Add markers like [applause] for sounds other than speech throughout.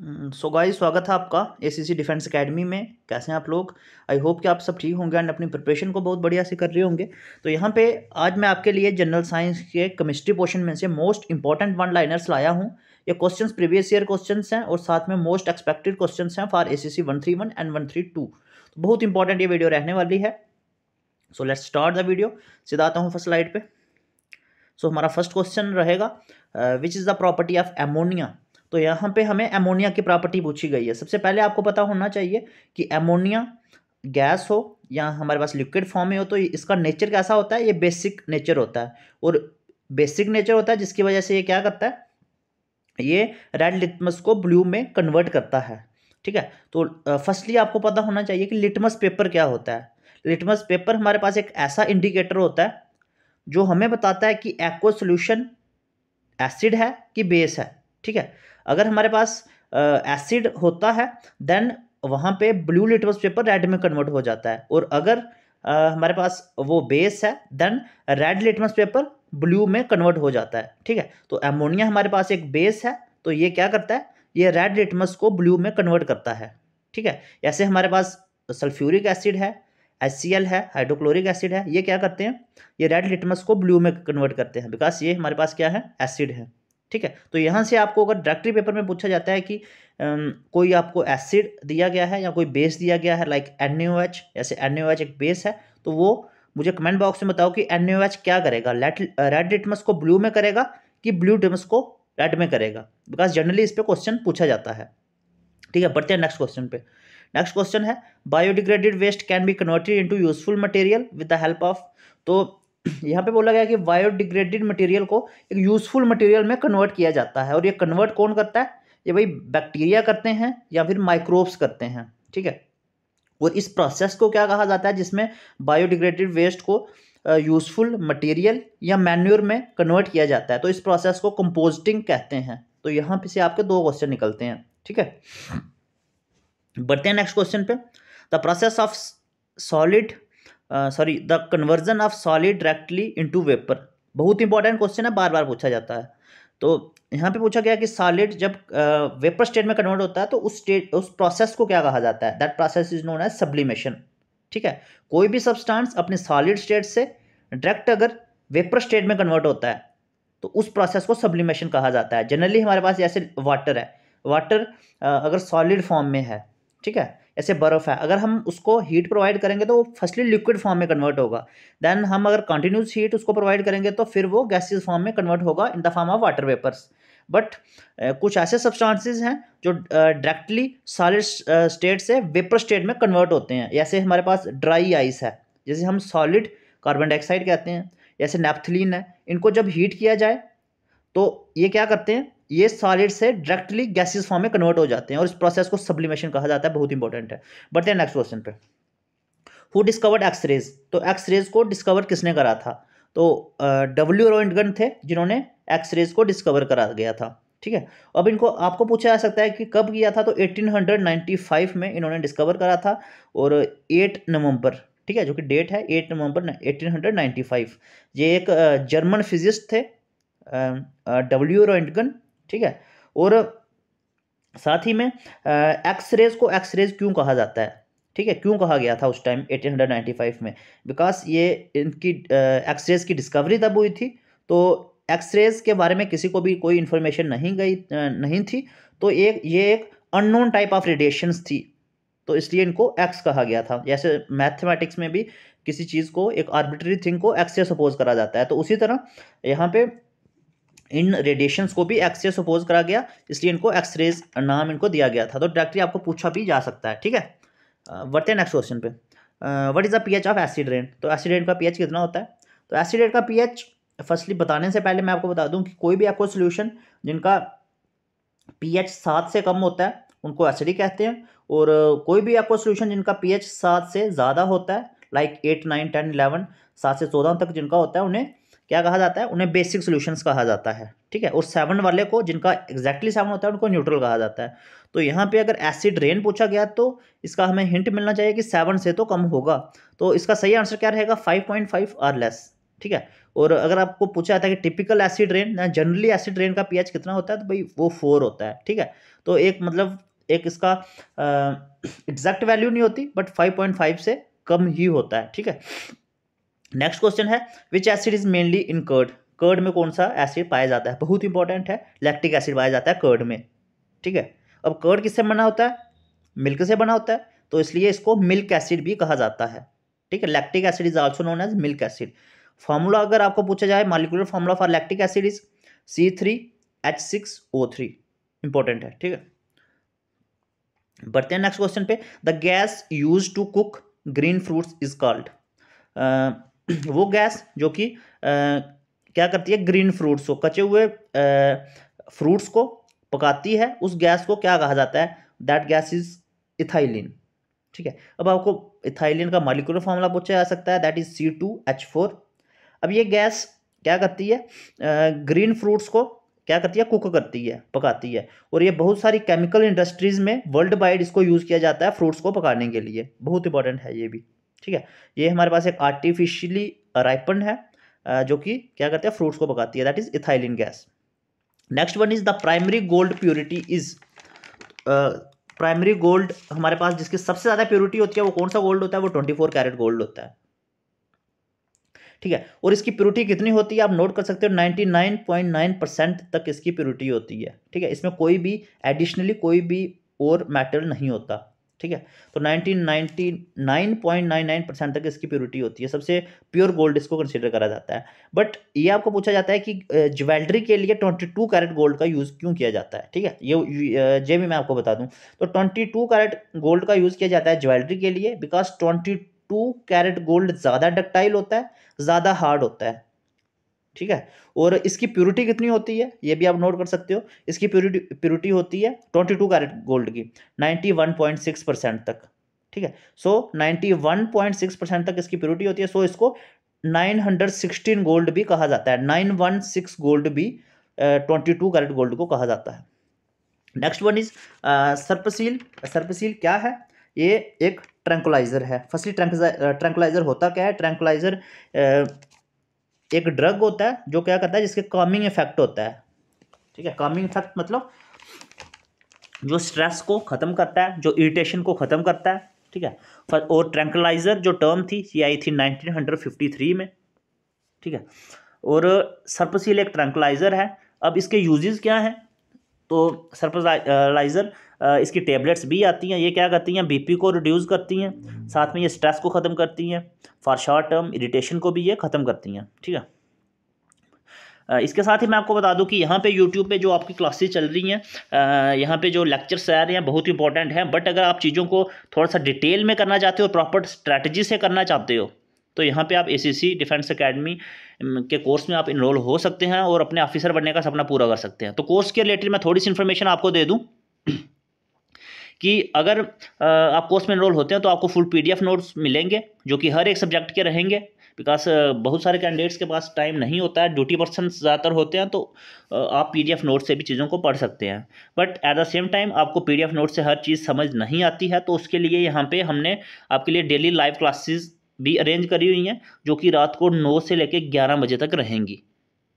सो mm, guys स्वागत है आपका एसीसी डिफेंस एकेडमी में कैसे हैं आप लोग आई होप कि आप सब ठीक होंगे एंड अपनी प्रिपरेशन को बहुत बढ़िया से कर रहे होंगे तो यहाँ पे आज मैं आपके लिए जनरल साइंस के केमिस्ट्री पोर्शन में से मोस्ट इंपॉर्टेंट वन लाइनर्स लाया हूँ ये क्वेश्चंस प्रीवियस ईयर क्वेश्चंस हैं और साथ में मोस्ट एक्सपेक्टेड क्वेश्चन हैं for A C C one three one and one three two तो बहुत इंपॉर्टेंट ये वीडियो रहने वाली है so let's start the video सीधा आता हूँ फर्स्ट स्लाइड पर सो हमारा फर्स्ट क्वेश्चन रहेगा which is the property of ammonia तो यहाँ पे हमें एमोनिया की प्रॉपर्टी पूछी गई है सबसे पहले आपको पता होना चाहिए कि एमोनिया गैस हो या हमारे पास लिक्विड फॉर्म में हो तो इसका नेचर कैसा होता है ये बेसिक नेचर होता है और बेसिक नेचर होता है जिसकी वजह से ये क्या करता है ये रेड लिटमस को ब्लू में कन्वर्ट करता है ठीक है तो फर्स्टली आपको पता होना चाहिए कि लिटमस पेपर क्या होता है लिटमस पेपर हमारे पास एक ऐसा इंडिकेटर होता है जो हमें बताता है कि एक्व सोल्यूशन एसिड है कि बेस है ठीक है अगर हमारे पास एसिड uh, होता है देन वहाँ पे ब्लू लिटमस पेपर रेड में कन्वर्ट हो जाता है और अगर uh, हमारे पास वो बेस है then red litmus paper blue में कन्वर्ट हो जाता है ठीक है तो एमोनिया हमारे पास एक बेस है तो ये क्या करता है ये रेड लिटमस को ब्लू में कन्वर्ट करता है ठीक है ऐसे हमारे पास सल्फ्यूरिक एसिड है एस है हाइड्रोक्लोरिक एसिड है ये क्या करते हैं ये रेड लिटमस को ब्लू में कन्वर्ट करते हैं बिकॉज ये हमारे पास क्या है एसिड है ठीक है तो यहाँ से आपको अगर डायरेक्टरी पेपर में पूछा जाता है कि अम, कोई आपको एसिड दिया गया है या कोई बेस दिया गया है लाइक एन जैसे एन एक बेस है तो वो मुझे कमेंट बॉक्स में बताओ कि एन क्या करेगा रेड लिटमस को ब्लू में करेगा कि ब्लू डिटमस को रेड में करेगा बिकॉज जनरली इस पर क्वेश्चन पूछा जाता है ठीक है बढ़ते हैं नेक्स्ट क्वेश्चन पे नेक्स्ट क्वेश्चन है biodegraded waste can be converted into useful material with the help of तो [clears throat] यहाँ पे बोला गया कि बायोडिग्रेडेड मटेरियल को एक यूजफुल मटेरियल में कन्वर्ट किया जाता है और ये कन्वर्ट कौन करता है ये भाई बैक्टीरिया करते हैं या फिर माइक्रोब्स करते हैं ठीक है और इस प्रोसेस को क्या कहा जाता है जिसमें बायोडिग्रेडेड वेस्ट को यूजफुल मटेरियल या मैन्यूर में कन्वर्ट किया जाता है तो इस प्रोसेस को कंपोजिटिंग कहते हैं तो यहाँ पे से आपके दो क्वेश्चन निकलते हैं ठीक है बढ़ते हैं नेक्स्ट क्वेश्चन पे the process of solid sorry the conversion of solid directly into vapour बहुत इंपॉर्टेंट क्वेश्चन है बार बार पूछा जाता है तो यहाँ पे पूछा गया कि सॉलिड जब वेपर स्टेट में कन्वर्ट होता है तो उस स्टेट उस प्रोसेस को क्या कहा जाता है that process is known as sublimation ठीक है कोई भी सब्सटेंस अपने सॉलिड स्टेट से डायरेक्ट अगर वेपर स्टेट में कन्वर्ट होता है तो उस प्रोसेस को सब्लिमेशन कहा जाता है जनरली हमारे पास जैसे वाटर है वाटर अगर सॉलिड फॉर्म में है ठीक है ऐसे बर्फ़ है अगर हम उसको हीट प्रोवाइड करेंगे तो वो फर्स्टली लिक्विड फॉर्म में कन्वर्ट होगा दैन हम अगर कंटिन्यूस हीट उसको प्रोवाइड करेंगे तो फिर वो गैसेज फॉर्म में कन्वर्ट होगा in the form of water vapours but कुछ ऐसे सब्सटांसिस हैं जो डायरेक्टली सॉलिड स्टेट से वेपर स्टेट में कन्वर्ट होते हैं जैसे हमारे पास ड्राई आइस है जैसे हम सॉलिड कार्बन डाइऑक्साइड कहते हैं जैसे नेपथलीन है इनको जब हीट किया जाए तो ये क्या करते हैं ये सॉलिड से डायरेक्टली गैसेस फॉर्म में कन्वर्ट हो जाते हैं और इस प्रोसेस को सब्लिमेशन कहा जाता है बहुत इंपॉर्टेंट है बढ़ते हैं नेक्स्ट क्वेश्चन पे हु डिस्कवर्ड एक्सरेज तो एक्सरेज को डिस्कवर किसने करा था तो डब्ल्यू रोइंटगन थे जिन्होंने एक्सरेज को डिस्कवर करा गया था ठीक है अब इनको आपको पूछा जा सकता है कि कब किया था तो 1895 में इन्होंने डिस्कवर करा था और 8 नवंबर ठीक है जो कि डेट है 8 नवंबर 1895 ये एक जर्मन फिजिस्ट थे डब्ल्यू रोइंटगन ठीक है और साथ ही में एक्सरेज को एक्सरेज क्यों कहा जाता है ठीक है क्यों कहा गया था उस टाइम 1895 में बिकॉज ये इनकी एक्सरेज की डिस्कवरी तब हुई थी तो एक्सरेज के बारे में किसी को भी कोई इन्फॉर्मेशन नहीं गई नहीं थी तो एक ये एक अननोन टाइप ऑफ रेडिएशंस थी तो इसलिए इनको एक्स कहा गया था जैसे मैथमेटिक्स में भी किसी चीज़ को एक आर्बिट्री थिंग को एक्स से सपोज करा जाता है तो उसी तरह यहाँ पे इन रेडिएशंस को भी एक्सरे सपोज करा गया इसलिए इनको एक्सरेज नाम इनको दिया गया था तो डायरेक्टली आपको पूछा भी जा सकता है ठीक है बढ़ते हैं नेक्स्ट क्वेश्चन पे what is the pH of acid rain तो एसिड रेन का पीएच कितना होता है तो एसिड रेन का पीएच फर्स्टली बताने से पहले मैं आपको बता दूँ कि कोई भी आपको सोल्यूशन जिनका एच सात से कम होता है उनको एसिडी कहते हैं और कोई भी आपको सोल्यूशन जिनका एच सात से ज़्यादा होता है like eight nine ten eleven सात से चौदह तक जिनका होता है उन्हें क्या कहा जाता है उन्हें बेसिक सोल्यूशंस कहा जाता है ठीक है और सेवन वाले को जिनका एक्जैक्टली सेवन होता है उनको न्यूट्रल कहा जाता है तो यहाँ पे अगर एसिड रेन पूछा गया तो इसका हमें हिंट मिलना चाहिए कि सेवन से तो कम होगा तो इसका सही आंसर क्या रहेगा five point five or less ठीक है और अगर आपको पूछा जाता है कि typical acid rain generally acid rain का पीएच कितना होता है तो भाई वो फोर होता है ठीक है तो एक मतलब एक इसका एग्जैक्ट वैल्यू नहीं होती बट फाइव पॉइंट फाइव से कम ही होता है ठीक है नेक्स्ट क्वेश्चन है which acid is mainly in curd curd में कौन सा एसिड पाया जाता है बहुत इंपॉर्टेंट है लैक्टिक एसिड पाया जाता है कर्ड में ठीक है अब कर्ड किससे बना होता है मिल्क से बना होता है तो इसलिए इसको मिल्क एसिड भी कहा जाता है ठीक है lactic acid is also known as milk acid formula अगर आपको पूछा जाए molecular formula for lactic acid is C three H six O three important है ठीक है बढ़ते हैं नेक्स्ट क्वेश्चन पे the gas use to cook green fruits is called [clears throat] वो गैस जो कि क्या करती है ग्रीन फ्रूट्स को कचे हुए फ्रूट्स को पकाती है उस गैस को क्या कहा जाता है दैट गैस इज इथाइलिन ठीक है अब आपको इथाइलिन का मालिकुलर फॉर्मूला पूछा जा सकता है that is C two H four अब ये गैस क्या करती है ग्रीन फ्रूट्स को क्या करती है कुक करती है पकाती है और ये बहुत सारी केमिकल इंडस्ट्रीज़ में वर्ल्ड वाइड इसको यूज़ किया जाता है फ्रूट्स को पकाने के लिए बहुत इंपॉर्टेंट है ये भी ठीक है ये हमारे पास एक आर्टिफिशियली राइपन है जो कि क्या करते हैं फ्रूट्स को पकाती है that is ethylene gas next one is the primary gold purity is primary gold हमारे पास जिसकी सबसे ज़्यादा प्योरिटी होती है वो कौन सा गोल्ड होता है वो ट्वेंटी फोर कैरेट गोल्ड होता है ठीक है और इसकी प्योरिटी कितनी होती है आप नोट कर सकते हो ninety nine point nine percent तक इसकी प्योरिटी होती है ठीक है इसमें कोई भी एडिशनली कोई भी और मेटल नहीं होता ठीक है तो nineteen ninety nine point nine nine percent तक इसकी प्योरिटी होती है सबसे प्योर गोल्ड इसको कंसिडर करा जाता है बट ये आपको पूछा जाता है कि ज्वेलरी के लिए ट्वेंटी टू कैरेट गोल्ड का यूज़ क्यों किया जाता है ठीक है ये जे भी मैं आपको बता दूँ तो ट्वेंटी टू कैरेट गोल्ड का यूज़ किया जाता है ज्वेलरी के लिए because twenty two carat gold ज़्यादा डक्टाइल होता है ज़्यादा हार्ड होता है ठीक है और इसकी प्योरिटी कितनी होती है ये भी आप नोट कर सकते हो इसकी प्योरिटी प्योरिटी होती है ट्वेंटी टू कैरेट गोल्ड की ninety one point six percent तक ठीक है so ninety one point six percent तक इसकी प्योरिटी होती है सो so, इसको नाइन हंड्रेड सिक्सटीन गोल्ड भी कहा जाता है नाइन वन सिक्स गोल्ड भी ट्वेंटी टू कैरेट गोल्ड को कहा जाता है नेक्स्ट वन इज सर्पसील सर्पसील क्या है ये एक ट्रैंकुलाइज़र है फर्स्टली ट्रैंकुलाइज़र होता क्या है ट्रैंकुलाइज़र एक ड्रग होता है जो क्या करता है जिसके कॉमिंग इफेक्ट होता है ठीक है कॉमिंग इफेक्ट मतलब जो स्ट्रेस को ख़त्म करता है जो इरिटेशन को ख़त्म करता है ठीक है और ट्रैंकलाइजर जो टर्म थी ये आई थी नाइनटीन हंड्रेड फिफ्टी थ्री में ठीक है और सर्पसील एक ट्रैंकलाइजर है अब इसके यूजेस क्या हैं तो सर्पलाइजर इसकी टेबलेट्स भी आती हैं ये क्या करती हैं बीपी को रिड्यूस करती हैं साथ में ये स्ट्रेस को ख़त्म करती हैं फॉर शॉर्ट टर्म इरीटेशन को भी ये ख़त्म करती हैं ठीक है इसके साथ ही मैं आपको बता दूं कि यहाँ पे यूट्यूब पे जो आपकी क्लासेस चल रही हैं यहाँ पे जो लेक्चर्स आ रहे हैं बहुत इंपॉर्टेंट हैं बट अगर आप चीज़ों को थोड़ा सा डिटेल में करना चाहते हो प्रॉपर स्ट्रैटेजी से करना चाहते हो तो यहाँ पे आप सी डिफेंस एकेडमी के कोर्स में आप इनरोल हो सकते हैं और अपने ऑफिसर बनने का सपना पूरा कर सकते हैं तो कोर्स के रिलेटेड मैं थोड़ी सी इन्फॉर्मेशन आपको दे दूँ कि अगर आप कोर्स में इनरोल होते हैं तो आपको फुल पीडीएफ नोट्स मिलेंगे जो कि हर एक सब्जेक्ट के रहेंगे बिकॉज बहुत सारे कैंडिडेट्स के पास टाइम नहीं होता है ड्यूटी पर्सन ज़्यादातर होते हैं तो आप पी डी एफ नोट से भी चीज़ों को पढ़ सकते हैं but at the same time आपको पी डी एफ नोट से हर चीज़ समझ नहीं आती है तो उसके लिए यहाँ पे हमने आपके लिए डेली लाइव क्लासेस भी अरेंज करी हुई हैं जो कि रात को नौ से लेकर ग्यारह बजे तक रहेंगी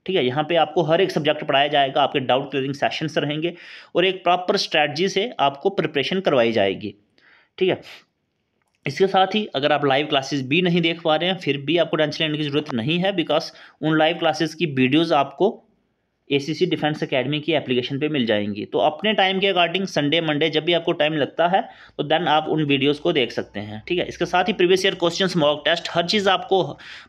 ठीक है यहाँ पे आपको हर एक सब्जेक्ट पढ़ाया जाएगा आपके डाउट क्लियरिंग सेशंस रहेंगे और एक प्रॉपर स्ट्रैटजी से आपको प्रिपरेशन करवाई जाएगी ठीक है इसके साथ ही अगर आप लाइव क्लासेस भी नहीं देख पा रहे हैं फिर भी आपको टेंशन लेने की ज़रूरत नहीं है बिकॉज उन लाइव क्लासेस की वीडियोज आपको एसीसी डिफेंस अकेडमी की एप्लीकेशन पे मिल जाएंगी तो अपने टाइम के अकॉर्डिंग संडे मंडे जब भी आपको टाइम लगता है तो देन आप उन वीडियोस को देख सकते हैं ठीक है इसके साथ ही previous year question mock test हर चीज़ आपको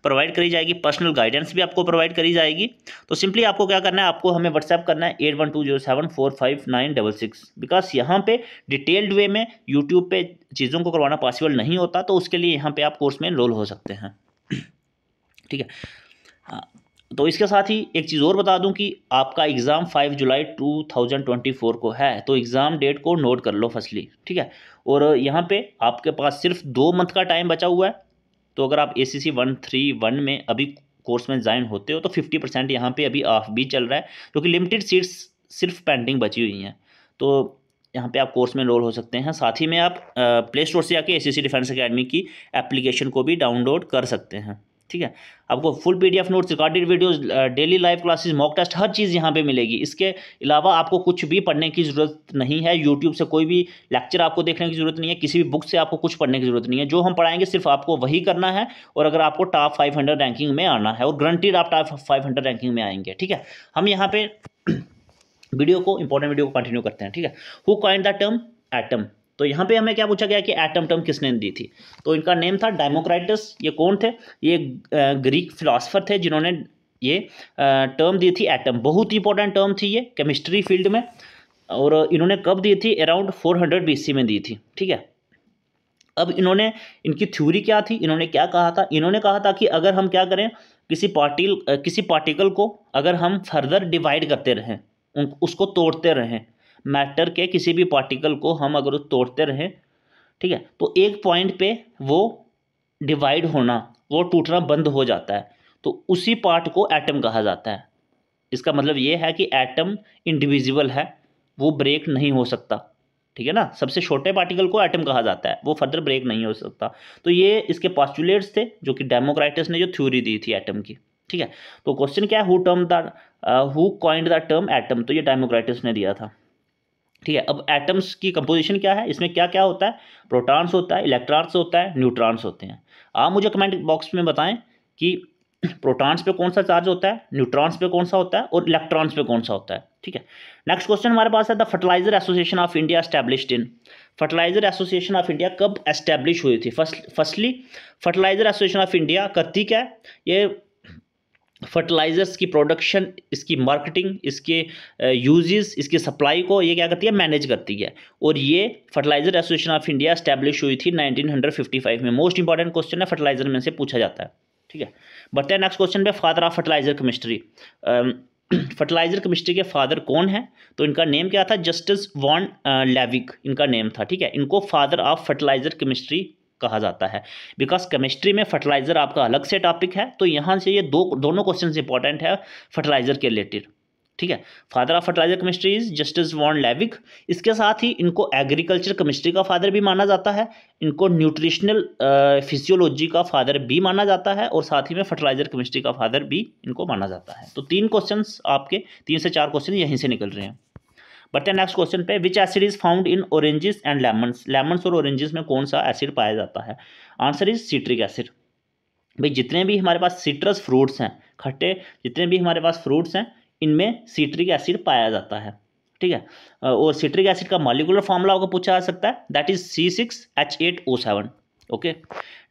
प्रोवाइड करी जाएगी पर्सनल गाइडेंस भी आपको प्रोवाइड करी जाएगी तो सिंपली आपको क्या करना है आपको हमें व्हाट्सएप करना है at one two zero seven four five nine double six because यहाँ पर डिटेल्ड वे में यूट्यूब पर चीज़ों को करवाना पॉसिबल नहीं होता तो उसके लिए यहाँ पर आप कोर्स में इनरोल हो सकते हैं ठीक है तो इसके साथ ही एक चीज़ और बता दूं कि आपका एग्ज़ाम 5 जुलाई 2024 को है तो एग्ज़ाम डेट को नोट कर लो फसली ठीक है और यहाँ पे आपके पास सिर्फ दो मंथ का टाइम बचा हुआ है तो अगर आप A C C one three one में अभी कोर्स में ज्वाइन होते हो तो फिफ्टी परसेंट यहाँ पर अभी ऑफ भी चल रहा है क्योंकि तो लिमिटेड सीट्स सिर्फ पेंडिंग बची हुई हैं तो यहाँ पे आप कोर्स में रोल हो सकते हैं साथ ही में आप प्ले स्टोर से आके एसीसी डिफेंस अकेडमी की एप्लीकेशन को भी डाउनलोड कर सकते हैं ठीक है आपको full PDF notes recorded videos daily live classes mock test हर चीज़ यहाँ पे मिलेगी इसके अलावा आपको कुछ भी पढ़ने की ज़रूरत नहीं है यूट्यूब से कोई भी लेक्चर आपको देखने की ज़रूरत नहीं है किसी भी बुक से आपको कुछ पढ़ने की ज़रूरत नहीं है जो हम पढ़ाएंगे सिर्फ आपको वही करना है और अगर आपको टॉप फाइव रैंकिंग में आना है और ग्रंटीड आप टॉप फाइव रैंकिंग में आएंगे ठीक है हम यहाँ पर वीडियो [clears throat] को इंपॉर्टेंट वीडियो को कंटिन्यू करते हैं ठीक है who coin the term atom तो यहाँ पे हमें क्या पूछा गया कि एटम टर्म किसने दी थी तो इनका नेम था डेमोक्राइटस ये कौन थे ये ग्रीक फिलासफर थे जिन्होंने ये टर्म दी थी एटम बहुत इंपॉर्टेंट टर्म थी ये केमिस्ट्री फील्ड में और इन्होंने कब दी थी अराउंड फोर हंड्रेड सी में दी थी ठीक है अब इन्होंने इनकी थ्योरी क्या थी इन्होंने क्या कहा था इन्होंने कहा था कि अगर हम क्या करें किसी पार्टिकल किसी पार्टिकल को अगर हम फर्दर डिवाइड करते रहें उसको तोड़ते रहें मैटर के किसी भी पार्टिकल को हम अगर तोड़ते रहें ठीक है तो एक पॉइंट पे वो डिवाइड होना वो टूटना बंद हो जाता है तो उसी पार्ट को एटम कहा जाता है इसका मतलब ये है कि एटम इंडिविजिबल है वो ब्रेक नहीं हो सकता ठीक है ना सबसे छोटे पार्टिकल को एटम कहा जाता है वो फर्दर ब्रेक नहीं हो सकता तो ये इसके पॉस्टुलेट्स थे जो कि डेमोक्राइटस ने जो थ्योरी दी थी एटम की ठीक है तो क्वेश्चन क्या है who term the who coined the term atom तो ये डेमोक्राइटस ने दिया था ठीक है अब एटम्स की कंपोजिशन क्या है इसमें क्या क्या होता है प्रोटॉन्स होता है इलेक्ट्रॉन्स होता है न्यूट्रॉन्स होते हैं आप मुझे कमेंट बॉक्स में बताएं कि प्रोटॉन्स पे कौन सा चार्ज होता है न्यूट्रॉन्स पे कौन सा होता है और इलेक्ट्रॉन्स पे कौन सा होता है ठीक है नेक्स्ट क्वेश्चन हमारे पास है the fertiliser association of India established in fertiliser association of India कब एस्टैब्लिश हुई थी first firstly fertiliser association of India करती क्या है ये फर्टिलाइज़र्स की प्रोडक्शन इसकी मार्केटिंग इसके यूजेस इसकी सप्लाई को ये क्या करती है मैनेज करती है और ये fertiliser association of India establish हुई थी 1955 में मोस्ट इंपॉर्टेंट क्वेश्चन है फर्टिलाइज़र में से पूछा जाता है ठीक है बढ़ते हैं नेक्स्ट क्वेश्चन पे father of fertiliser chemistry [clears throat] fertiliser chemistry के फादर कौन है तो इनका नेम क्या था जस्टिस वॉन लेविक इनका नेम था ठीक है इनको फादर ऑफ फर्टिलाइज़र केमिस्ट्री कहा जाता है बिकॉज केमिस्ट्री में फर्टिलाइजर आपका अलग से टॉपिक है तो यहाँ से ये दो दोनों क्वेश्चन इंपॉर्टेंट है फर्टिलाइजर के रिलेटेड ठीक है father of fertiliser chemistry is Justus von Liebig इसके साथ ही इनको एग्रीकल्चर केमिस्ट्री का फादर भी माना जाता है इनको न्यूट्रिशनल फिजियोलॉजी का फादर भी माना जाता है और साथ ही में फर्टिलाइजर केमिस्ट्री का फादर भी इनको माना जाता है तो तीन क्वेश्चंस आपके तीन से चार क्वेश्चन यहीं से निकल रहे हैं बढ़ते हैं नेक्स्ट क्वेश्चन पे which acid is found in oranges and lemons lemons और ऑरेंजेस में कौन सा एसिड पाया जाता है आंसर इज सिट्रिक एसिड भाई जितने भी हमारे पास सिट्रस फ्रूट्स हैं खट्टे जितने भी हमारे पास फ्रूट्स हैं इनमें सिट्रिक एसिड पाया जाता है ठीक है और सिट्रिक एसिड का मॉलिकुलर फॉर्मूला होकर पूछा जा सकता है that is C six H eight O seven okay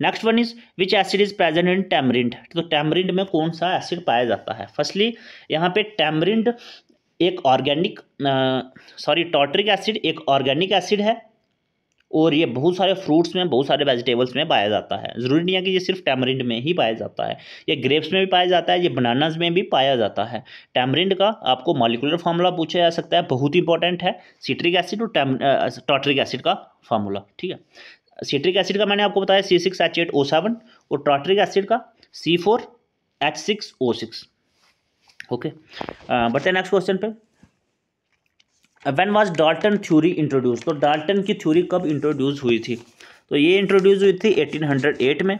next one is which acid is present in tamarind तो टैमरिंड में कौन सा एसिड पाया जाता है फर्स्टली यहाँ पे टैमरिंड एक ऑर्गेनिक सॉरी टॉटरिक एसिड एक ऑर्गेनिक एसिड है और ये बहुत सारे फ्रूट्स में बहुत सारे वेजिटेबल्स में पाया जाता है ज़रूरी नहीं है कि ये सिर्फ टैमरिंड में ही पाया जाता है ये ग्रेप्स में भी पाया जाता है ये बनानाज में भी पाया जाता है टैमरिंड का आपको मॉलिकुलर फार्मूला पूछा जा सकता है बहुत इंपॉर्टेंट है सिट्रिक एसिड और टैम टॉटरिक एसिड का फार्मूला ठीक है सिट्रिक एसिड का मैंने आपको बताया C six H eight O seven और टॉटरिक एसिड का C four H six O six okay uh, बढ़ते हैं नेक्स्ट क्वेश्चन पे when was Dalton theory introduce तो डाल्टन की थ्योरी कब इंट्रोड्यूस हुई थी तो ये इंट्रोड्यूस हुई थी 1808 में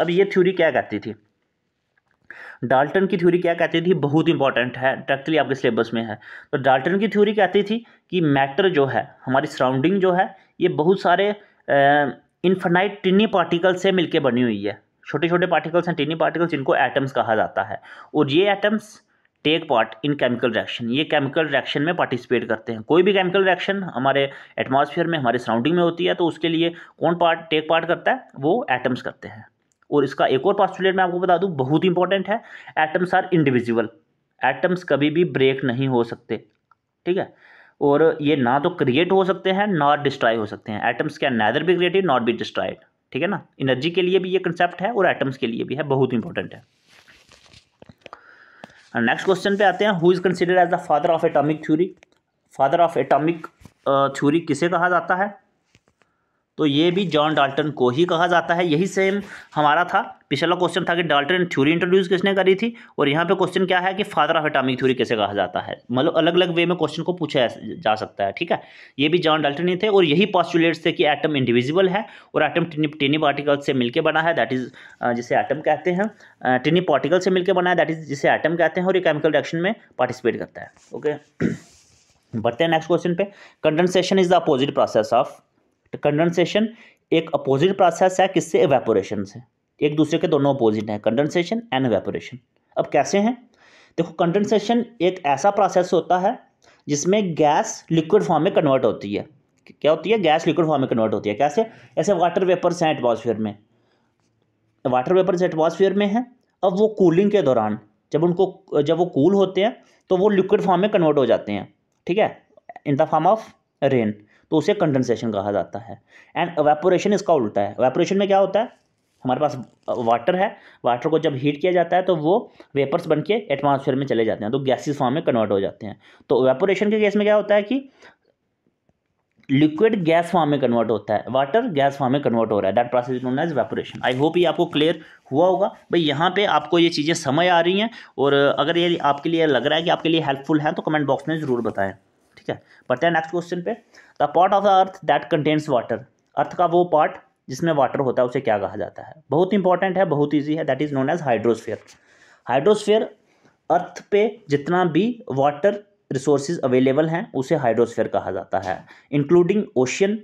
अब ये थ्योरी क्या कहती थी डाल्टन की थ्योरी क्या कहती थी बहुत इंपॉर्टेंट है डायरेक्टली आपके सिलेबस में है तो डाल्टन की थ्योरी कहती थी कि मैटर जो है हमारी सराउंडिंग जो है ये बहुत सारे इन्फनाइट टिनी पार्टिकल से मिलकर बनी हुई है छोटे छोटे पार्टिकल्स हैं टिनी पार्टिकल्स जिनको एटम्स कहा जाता है और ये atoms take part in chemical reaction ये केमिकल रिएक्शन में पार्टिसिपेट करते हैं कोई भी केमिकल रिएक्शन हमारे एटमॉस्फेयर में हमारे सराउंडिंग में होती है तो उसके लिए कौन पार्ट टेक पार्ट करता है वो एटम्स करते हैं और इसका एक और पॉस्टुलेट मैं आपको बता दूं बहुत इंपॉर्टेंट है एटम्स आर इंडिविजुअल एटम्स कभी भी ब्रेक नहीं हो सकते ठीक है और ये ना तो क्रिएट हो सकते हैं नॉट डिस्ट्रॉय हो सकते हैं एटम्स कैन नैदर भी क्रिएटेड नॉट भी डिस्ट्रॉयड ठीक है ना एनर्जी के लिए भी ये कंसेप्ट है और एटम्स के लिए भी है बहुत इंपॉर्टेंट है नेक्स्ट क्वेश्चन पे आते हैं who is consider as the father of atomic theory father of atomic theory किसे कहा जाता है तो ये भी जॉन डाल्टन को ही कहा जाता है यही सेम हमारा था पिछला क्वेश्चन था कि डाल्टन थ्योरी इंट्रोड्यूस किसने करी थी और यहाँ पे क्वेश्चन क्या है कि फादर ऑफ एटॉमिक थ्योरी कैसे कहा जाता है मतलब अलग अलग वे में क्वेश्चन को पूछा जा सकता है ठीक है ये भी जॉन डाल्टन ही थे और यही पॉस्टुलेट्स थे कि एटम इंडिविजुअल है और एटम टिनी पार्टिकल से मिलकर बना है दैट इज जिसे एटम कहते हैं टिनी पार्टिकल से मिलकर बना है दैट इज जिसे एटम कहते हैं और ये केमिकल रिएक्शन में पार्टिसिपेट करता है ओके [clears throat] बढ़ते हैं नेक्स्ट क्वेश्चन पे condensation is the opposite process of तो कंडेंसेशन एक अपोजिट प्रोसेस है किससे एवेपोरेशन से एक दूसरे के दोनों अपोजिट हैं कंडेंसेशन एंड एवेपोरेशन अब कैसे हैं देखो कंडेंसेशन एक ऐसा प्रोसेस होता है जिसमें गैस लिक्विड फॉर्म में कन्वर्ट होती है क्या होती है गैस लिक्विड फॉर्म में कन्वर्ट होती है कैसे ऐसे वाटर वेपर्स हैं एटमोसफियर में वाटर वेपर्स एटमोसफियर में हैं अब वो कूलिंग के दौरान जब उनको जब वो कूल होते हैं तो वो लिक्विड फॉर्म में कन्वर्ट हो जाते हैं ठीक है in the form of rain तो उसे कंडेंसेशन कहा जाता है एंड वेपोरेशन इसका उल्टा है एवेपोरेशन में क्या होता है हमारे पास वाटर है वाटर को जब हीट किया जाता है तो वो वेपर्स बन के एटमोसफेयर में चले जाते हैं तो गैसेस फॉर्म में कन्वर्ट हो जाते हैं तो वेपोरेशन के केस में क्या होता है कि लिक्विड गैस फॉर्म में कन्वर्ट होता है वाटर गैस फॉर्म में कन्वर्ट हो रहा है that process known as evaporation I hope ये आपको क्लियर हुआ होगा भाई यहाँ पे आपको ये चीज़ें समझ आ रही हैं और अगर ये आपके लिए लग रहा है कि आपके लिए हेल्पफुल है तो कमेंट बॉक्स में ज़रूर बताएं ठीक है बढ़ते हैं नेक्स्ट क्वेश्चन पे the part of the earth that contains water earth का वो पार्ट जिसमें वाटर होता है उसे क्या कहा जाता है बहुत इंपॉर्टेंट है बहुत ईजी है that is known as hydrosphere hydrosphere earth पे जितना भी वाटर रिसोर्सेज अवेलेबल हैं उसे हाइड्रोस्फेयर कहा जाता है including ocean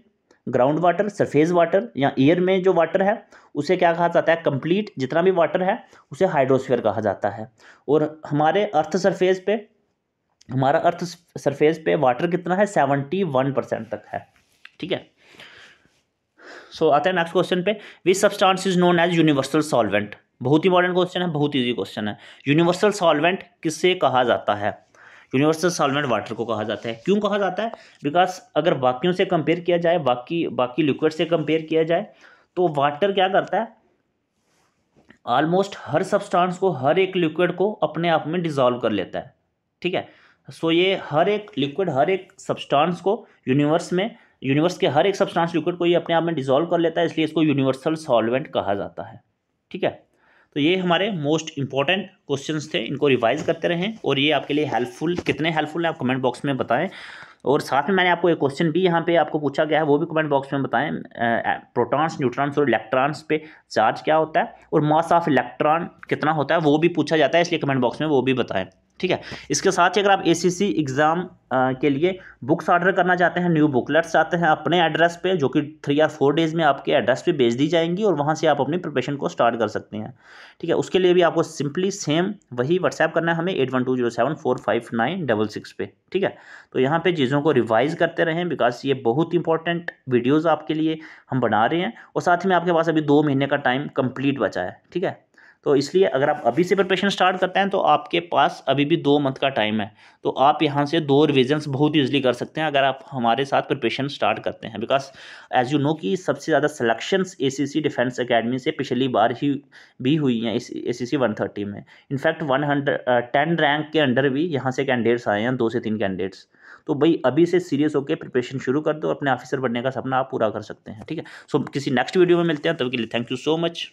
ground water surface water या एयर में जो वाटर है उसे क्या कहा जाता है कंप्लीट जितना भी वाटर है उसे हाइड्रोस्फेयर कहा जाता है और हमारे अर्थ सरफेस पे हमारा अर्थ सरफेस पे वाटर कितना है सेवेंटी वन परसेंट तक है ठीक है सो so, आते हैं नेक्स्ट क्वेश्चन पे which substance is known as universal solvent बहुत इंपॉर्टेंट क्वेश्चन है बहुत इजी क्वेश्चन है यूनिवर्सल सॉल्वेंट किससे कहा जाता है यूनिवर्सल सॉल्वेंट वाटर को कहा जाता है क्यों कहा जाता है बिकॉज अगर बाकियों से कंपेयर किया जाए बाकी बाकी लिक्विड से कंपेयर किया जाए तो वाटर क्या करता है ऑलमोस्ट हर सब्सटेंस को हर एक लिक्विड को अपने आप में डिजोल्व कर लेता है ठीक है सो ये हर एक लिक्विड हर एक सब्सटांस को यूनिवर्स में यूनिवर्स के हर एक सब्सटांस लिक्विड को ये अपने आप में डिजोल्व कर लेता है इसलिए इसको यूनिवर्सल सॉल्वेंट कहा जाता है ठीक है तो ये हमारे मोस्ट इंपॉर्टेंट क्वेश्चंस थे इनको रिवाइज करते रहें और ये आपके लिए हेल्पफुल कितने हेल्पफुल हैं आप कमेंट बॉक्स में बताएं और साथ में मैंने आपको एक क्वेश्चन भी यहाँ पे आपको पूछा गया है वो भी कमेंट बॉक्स में बताएं प्रोटॉन्स न्यूट्रॉन्स और इलेक्ट्रॉन्स पे चार्ज क्या होता है और मास ऑफ इलेक्ट्रॉन कितना होता है वो भी पूछा जाता है इसलिए कमेंट बॉक्स में वो भी बताएँ ठीक है इसके साथ ही अगर आप एसीसी एग्ज़ाम के लिए बुक्स ऑर्डर करना चाहते हैं न्यू बुकलेट्स चाहते हैं अपने एड्रेस पे जो कि थ्री या फोर डेज़ में आपके एड्रेस पे भेज दी जाएंगी और वहाँ से आप अपनी प्रिपरेशन को स्टार्ट कर सकते हैं ठीक है उसके लिए भी आपको सिंपली सेम वही व्हाट्सएप करना है हमें at one two zero seven four five nine double six पे ठीक है तो यहाँ पर चीज़ों को रिवाइज़ करते रहें बिकॉज ये बहुत इंपॉर्टेंट वीडियोज़ आपके लिए हम बना रहे हैं और साथ ही में आपके पास अभी दो महीने का टाइम कम्प्लीट बचा है ठीक है तो इसलिए अगर आप अभी से प्रिपरेशन स्टार्ट करते हैं तो आपके पास अभी भी दो मंथ का टाइम है तो आप यहाँ से दो रिविजन्स बहुत ईजिली कर सकते हैं अगर आप हमारे साथ प्रिपरेशन स्टार्ट करते हैं बिकॉज एज यू नो कि सबसे ज़्यादा सिलेक्शंस एसीसी डिफेंस अकेडमी से पिछली बार ही भी हुई हैं ए सी सी में इनफैक्ट वन टेन रैंक के अंडर भी यहाँ से कैंडिडेट्स आए हैं दो से तीन कैंडिडेट्स तो भाई अभी से सीरियस होकर प्रिपरेशन शुरू कर दो अपने ऑफिसर बनने का सपना आप पूरा कर सकते हैं ठीक है सो so, किसी नेक्स्ट वीडियो में मिलते हैं तब के लिए थैंक यू सो मच